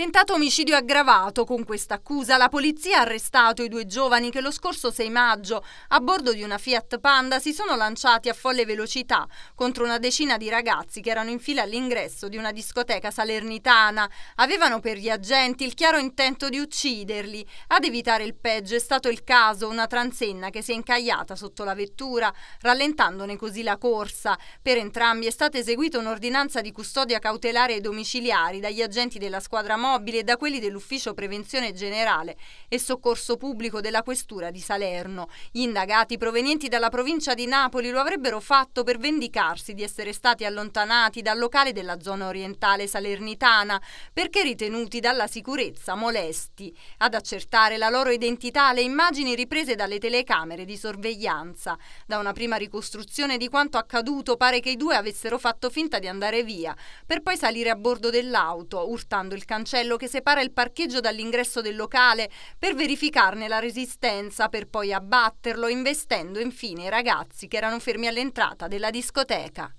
Tentato omicidio aggravato con questa accusa, la polizia ha arrestato i due giovani che lo scorso 6 maggio, a bordo di una Fiat Panda, si sono lanciati a folle velocità contro una decina di ragazzi che erano in fila all'ingresso di una discoteca salernitana. Avevano per gli agenti il chiaro intento di ucciderli. Ad evitare il peggio è stato il caso una transenna che si è incagliata sotto la vettura, rallentandone così la corsa. Per entrambi è stata eseguita un'ordinanza di custodia cautelare ai domiciliari dagli agenti della squadra morta mobile da quelli dell'Ufficio Prevenzione Generale e Soccorso Pubblico della Questura di Salerno. Gli indagati provenienti dalla provincia di Napoli lo avrebbero fatto per vendicarsi di essere stati allontanati dal locale della zona orientale salernitana perché ritenuti dalla sicurezza molesti. Ad accertare la loro identità le immagini riprese dalle telecamere di sorveglianza. Da una prima ricostruzione di quanto accaduto pare che i due avessero fatto finta di andare via, per poi salire a bordo dell'auto, urtando il cancello cartello che separa il parcheggio dall'ingresso del locale per verificarne la resistenza, per poi abbatterlo, investendo infine i ragazzi che erano fermi all'entrata della discoteca.